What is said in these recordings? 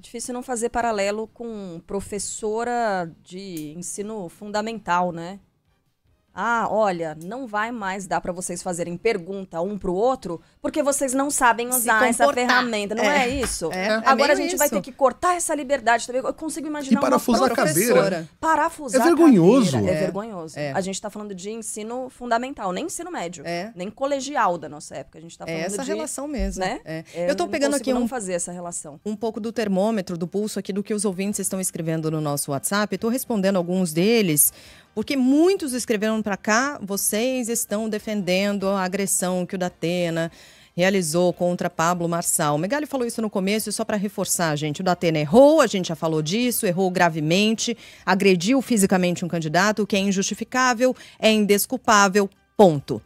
Difícil não fazer paralelo com professora de ensino fundamental, né? Ah, olha, não vai mais dar para vocês fazerem pergunta um para o outro, porque vocês não sabem usar essa ferramenta, não é, é isso? É, é Agora é a gente isso. vai ter que cortar essa liberdade também. Eu consigo imaginar e parafusar uma professora. a cadeira. Parafusar é, é, é vergonhoso. É, vergonhoso. A gente está falando de ensino fundamental, nem ensino médio, nem colegial da nossa época. A gente está falando é essa de, relação mesmo. Né? Eu estou pegando aqui um fazer essa relação. Um pouco do termômetro, do pulso aqui do que os ouvintes estão escrevendo no nosso WhatsApp. Estou respondendo alguns deles. Porque muitos escreveram para cá, vocês estão defendendo a agressão que o Datena realizou contra Pablo Marçal. O Megali falou isso no começo só para reforçar, gente, o Datena errou, a gente já falou disso, errou gravemente, agrediu fisicamente um candidato, o que é injustificável, é indesculpável, ponto.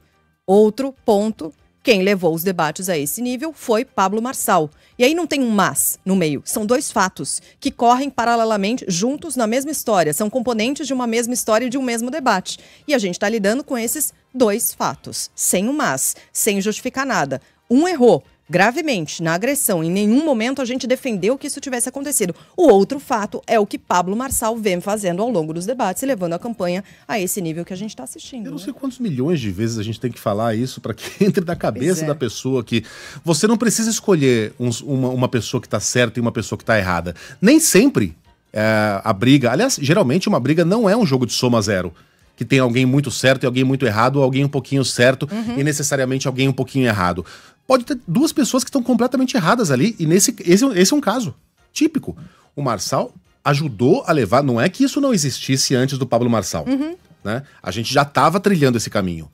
Outro ponto quem levou os debates a esse nível foi Pablo Marçal. E aí não tem um mas no meio, são dois fatos que correm paralelamente juntos na mesma história, são componentes de uma mesma história e de um mesmo debate. E a gente está lidando com esses dois fatos, sem um mas, sem justificar nada. Um errou, gravemente na agressão. Em nenhum momento a gente defendeu que isso tivesse acontecido. O outro fato é o que Pablo Marçal vem fazendo ao longo dos debates e levando a campanha a esse nível que a gente está assistindo. Eu não né? sei quantos milhões de vezes a gente tem que falar isso para que entre na cabeça é. da pessoa que você não precisa escolher uns, uma, uma pessoa que está certa e uma pessoa que está errada. Nem sempre é, a briga. Aliás, geralmente uma briga não é um jogo de soma zero que tem alguém muito certo e alguém muito errado, ou alguém um pouquinho certo uhum. e necessariamente alguém um pouquinho errado. Pode ter duas pessoas que estão completamente erradas ali, e nesse esse, é esse é um caso típico. O Marçal ajudou a levar. Não é que isso não existisse antes do Pablo Marçal. Uhum. Né? A gente já estava trilhando esse caminho.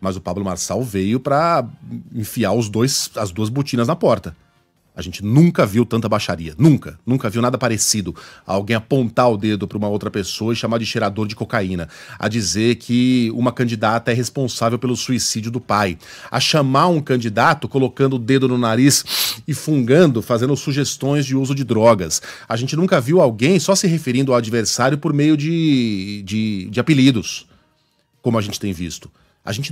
Mas o Pablo Marçal veio para enfiar os dois, as duas botinas na porta. A gente nunca viu tanta baixaria, nunca, nunca viu nada parecido. Alguém apontar o dedo para uma outra pessoa e chamar de cheirador de cocaína, a dizer que uma candidata é responsável pelo suicídio do pai, a chamar um candidato colocando o dedo no nariz e fungando, fazendo sugestões de uso de drogas. A gente nunca viu alguém só se referindo ao adversário por meio de, de, de apelidos, como a gente tem visto. A gente